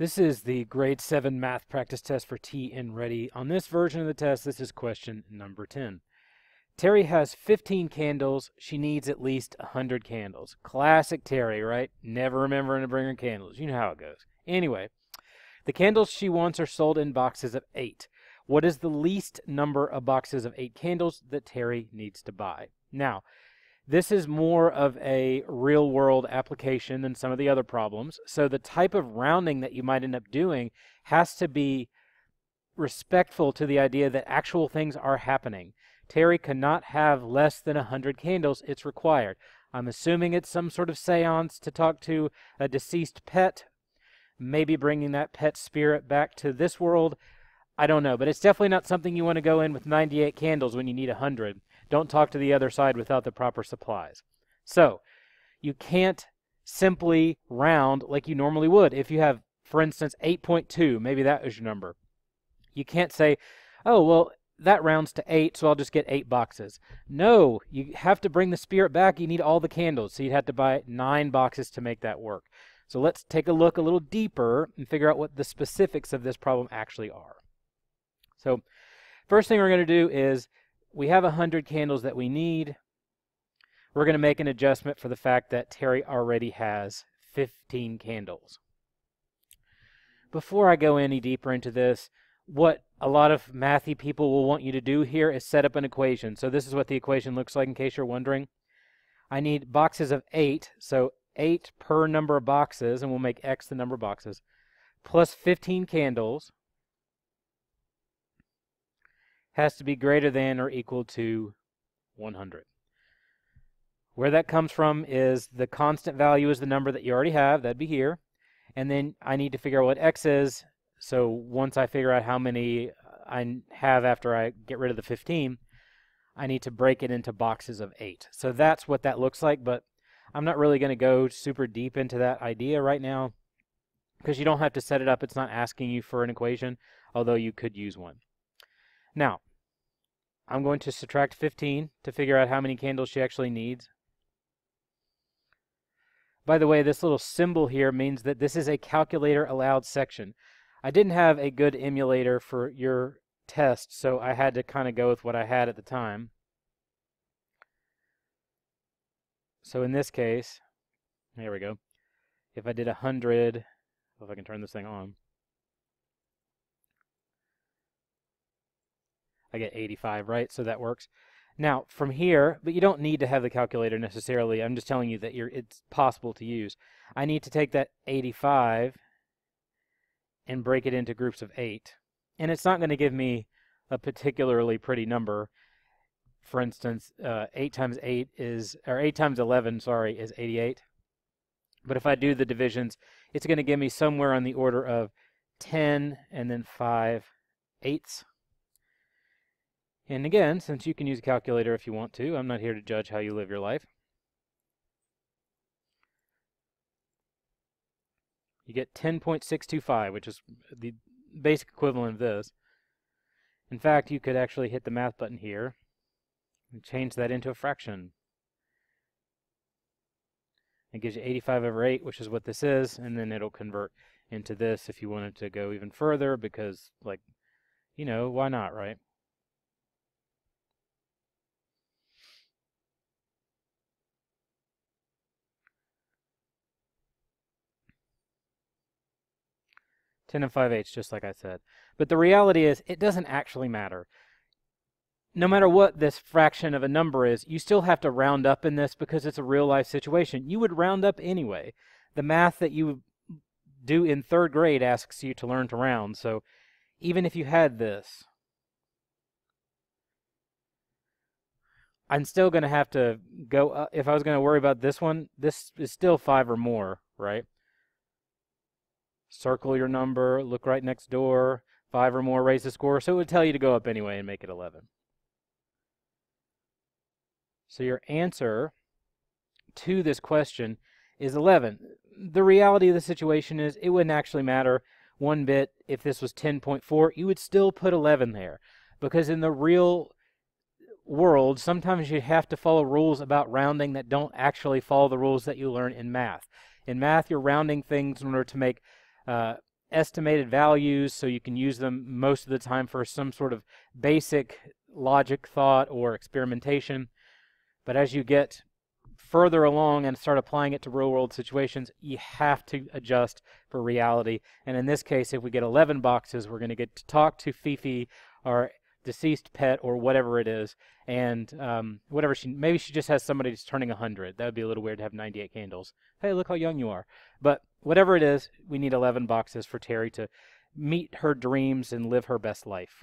This is the grade 7 math practice test for T Ready. On this version of the test, this is question number 10. Terry has 15 candles. She needs at least 100 candles. Classic Terry, right? Never remembering to bring her candles. You know how it goes. Anyway, the candles she wants are sold in boxes of 8. What is the least number of boxes of 8 candles that Terry needs to buy? Now, this is more of a real world application than some of the other problems. So the type of rounding that you might end up doing has to be respectful to the idea that actual things are happening. Terry cannot have less than 100 candles. It's required. I'm assuming it's some sort of seance to talk to a deceased pet, maybe bringing that pet spirit back to this world. I don't know, but it's definitely not something you want to go in with 98 candles when you need 100. Don't talk to the other side without the proper supplies. So, you can't simply round like you normally would. If you have, for instance, 8.2, maybe that is your number. You can't say, oh, well, that rounds to eight, so I'll just get eight boxes. No, you have to bring the spirit back. You need all the candles, so you'd have to buy nine boxes to make that work. So let's take a look a little deeper and figure out what the specifics of this problem actually are. So first thing we're going to do is we have 100 candles that we need. We're going to make an adjustment for the fact that Terry already has 15 candles. Before I go any deeper into this, what a lot of mathy people will want you to do here is set up an equation. So this is what the equation looks like in case you're wondering. I need boxes of 8, so 8 per number of boxes, and we'll make x the number of boxes, plus 15 candles has to be greater than or equal to 100. Where that comes from is the constant value is the number that you already have. That'd be here. And then I need to figure out what x is. So once I figure out how many I have after I get rid of the 15, I need to break it into boxes of 8. So that's what that looks like, but I'm not really going to go super deep into that idea right now because you don't have to set it up. It's not asking you for an equation, although you could use one. Now, I'm going to subtract 15 to figure out how many candles she actually needs. By the way, this little symbol here means that this is a calculator allowed section. I didn't have a good emulator for your test, so I had to kind of go with what I had at the time. So in this case, there we go. If I did 100, if I can turn this thing on, I get 85, right? So that works. Now, from here, but you don't need to have the calculator necessarily. I'm just telling you that it's possible to use. I need to take that 85 and break it into groups of 8. And it's not going to give me a particularly pretty number. For instance, uh, 8 times 8 is, or 8 times 11, sorry, is 88. But if I do the divisions, it's going to give me somewhere on the order of 10 and then 5 eighths. And again, since you can use a calculator if you want to, I'm not here to judge how you live your life. You get 10.625, which is the basic equivalent of this. In fact, you could actually hit the math button here and change that into a fraction. It gives you 85 over 8, which is what this is, and then it'll convert into this if you wanted to go even further because, like, you know, why not, right? 10 and 5 eighths, just like I said. But the reality is, it doesn't actually matter. No matter what this fraction of a number is, you still have to round up in this because it's a real life situation. You would round up anyway. The math that you do in third grade asks you to learn to round, so even if you had this, I'm still going to have to go, uh, if I was going to worry about this one, this is still 5 or more, right? circle your number, look right next door, five or more raise the score. So it would tell you to go up anyway and make it 11. So your answer to this question is 11. The reality of the situation is it wouldn't actually matter one bit if this was 10.4. You would still put 11 there because in the real world, sometimes you have to follow rules about rounding that don't actually follow the rules that you learn in math. In math, you're rounding things in order to make uh, estimated values so you can use them most of the time for some sort of basic logic thought or experimentation. But as you get further along and start applying it to real world situations, you have to adjust for reality. And in this case, if we get 11 boxes, we're going to get to talk to Fifi, our deceased pet or whatever it is, and um, whatever she maybe she just has somebody that's turning 100. That would be a little weird to have 98 candles. Hey, look how young you are. But whatever it is, we need 11 boxes for Terry to meet her dreams and live her best life.